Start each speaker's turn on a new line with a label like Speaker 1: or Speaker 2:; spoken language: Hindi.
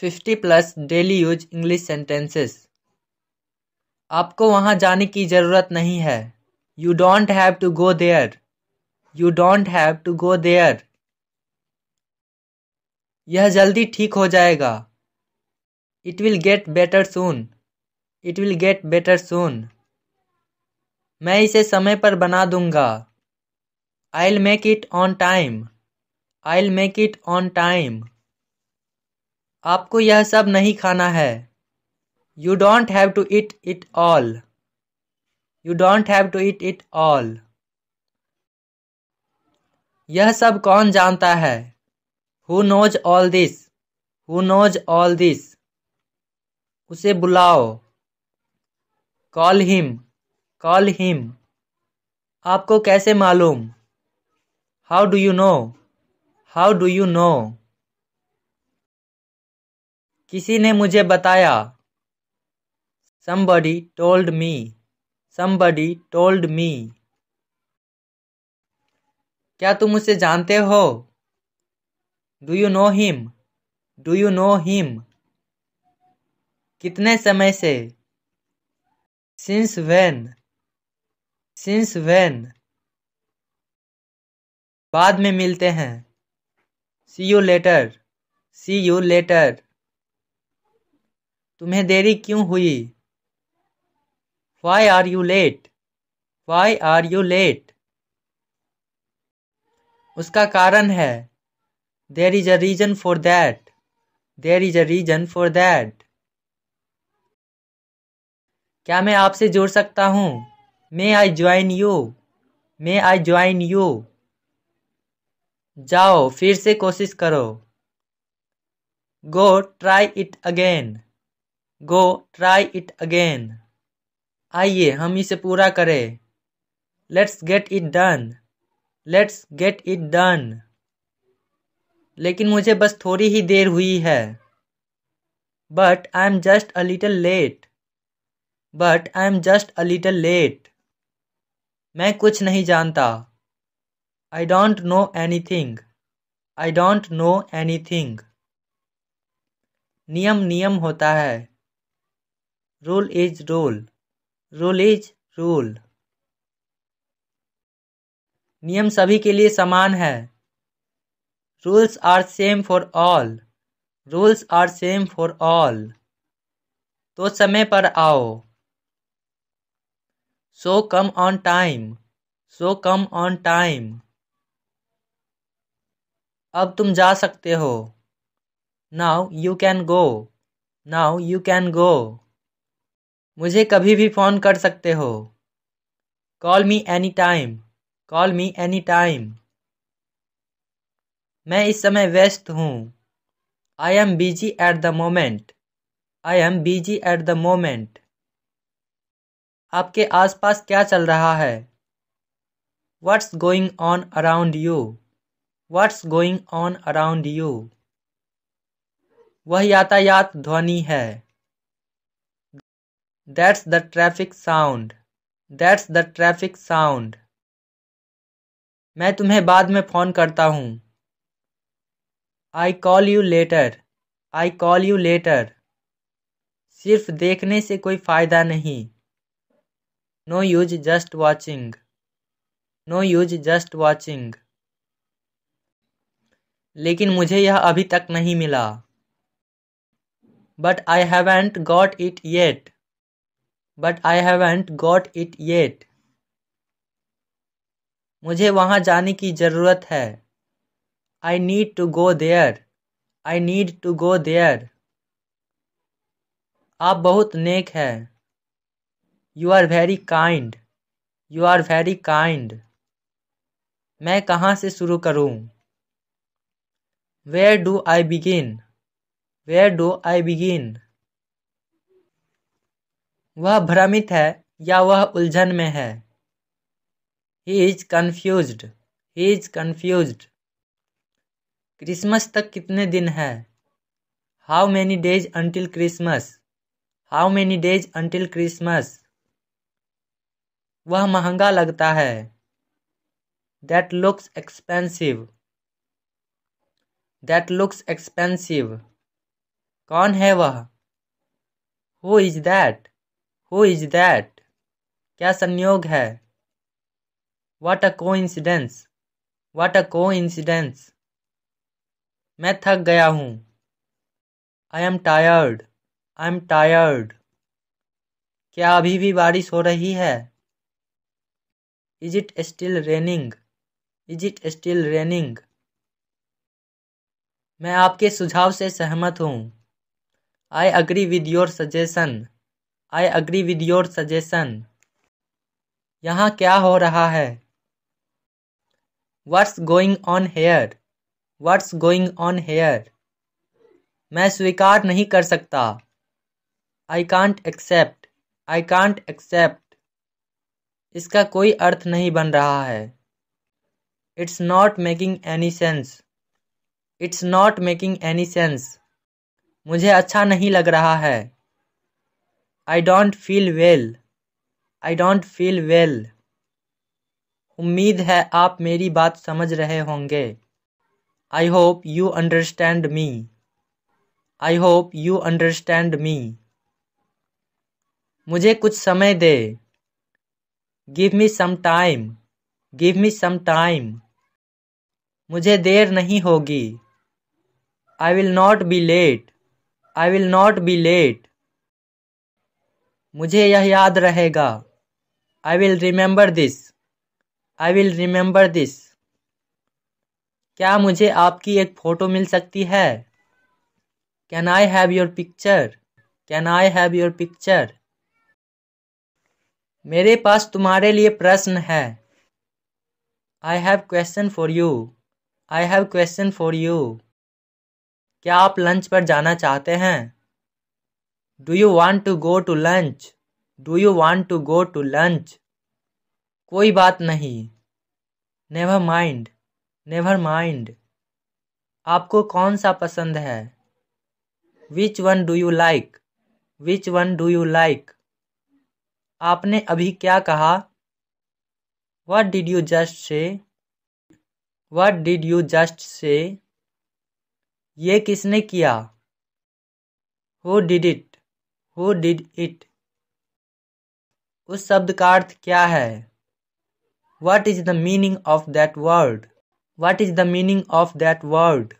Speaker 1: Fifty plus daily use English sentences आपको वहाँ जाने की ज़रूरत नहीं है you don't have to go there you don't have to go there यह जल्दी ठीक हो जाएगा it will get better soon it will get better soon मैं इसे समय पर बना दूंगा I will make it on time I will make it on time आपको यह सब नहीं खाना है you don't have to eat it all you don't have to eat it all यह सब कौन जानता है who knows all this who knows all this उसे बुलाओ कॉल हिम कॉल हिम आपको कैसे मालूम how do you know how do you know किसी ने मुझे बताया somebody told me somebody told me क्या तुम उसे जानते हो do you know him do you know him कितने समय से सिंस वैन सिंस वैन बाद में मिलते हैं see you later see you later तुम्हें देरी क्यों हुई why are you late why are you late उसका कारण है there is a reason for that there is a reason for that क्या मैं आपसे जुड़ सकता हूँ may I join you may I join you जाओ फिर से कोशिश करो go try it again go try it again आइए हम इसे पूरा करें let's get it done let's get it done लेकिन मुझे बस थोड़ी ही देर हुई है but I am just a little late but I am just a little late मैं कुछ नहीं जानता I don't know anything I don't know anything नियम नियम होता है rule is rule rule is rule नियम सभी के लिए समान है rules are same for all rules are same for all तो समय पर आओ so come on time so come on time अब तुम जा सकते हो now you can go now you can go मुझे कभी भी फ़ोन कर सकते हो call me any time call me any time मैं इस समय व्यस्त हूँ I am busy at the moment I am busy at the moment आपके आसपास क्या चल रहा है what's going on around you what's going on around you वह यातायात ध्वनि है That's the traffic sound. That's the traffic sound. मैं तुम्हें बाद में फ़ोन करता हूँ I call you later I call you later सिर्फ देखने से कोई फ़ायदा नहीं no use just watching no use just watching लेकिन मुझे यह अभी तक नहीं मिला but I haven't got it yet but I haven't got it yet मुझे वहाँ जाने की ज़रूरत है I need to go there I need to go there आप बहुत नेक है you are very kind you are very kind मैं कहाँ से शुरू करूँ where do I begin where do I begin वह भ्रमित है या वह उलझन में है he is confuse he is confuse Christmas तक कितने दिन है how many days until Christmas how many days until Christmas वह महंगा लगता है that looks expensive that looks expensive कौन है वह who is that who is that क्या संयोग है वाट अ को इंसिडेंस वाट अ को इंसिडेंस मैं थक गया हूँ I am tired I am tired क्या अभी भी बारिश हो रही है is it still raining is it still raining मैं आपके सुझाव से सहमत हूँ I agree with your suggestion I agree with your suggestion यहाँ क्या हो रहा है what's going on here what's going on here मैं स्वीकार नहीं कर सकता I can't accept I can't accept इसका कोई अर्थ नहीं बन रहा है it's not making any sense it's not making any sense मुझे अच्छा नहीं लग रहा है I don't feel well I don't feel well उम्मीद है आप मेरी बात समझ रहे होंगे I hope you understand me I hope you understand me मुझे कुछ समय दे give me some time give me some time मुझे देर नहीं होगी I will not be late I will not be late मुझे यह याद रहेगा I will remember this I will remember this क्या मुझे आपकी एक फ़ोटो मिल सकती है can I have your picture can I have your picture मेरे पास तुम्हारे लिए प्रश्न है I have question for you I have question for you क्या आप लंच पर जाना चाहते हैं do you want to go to lunch do you want to go to lunch कोई बात नहीं नेवर माइंड नेवर माइंड आपको कौन सा पसंद है which one do you like which one do you like आपने अभी क्या कहा what did you just say what did you just say ये किसने किया Who did it who did it उस शब्द का अर्थ क्या है what is the meaning of that word what is the meaning of that word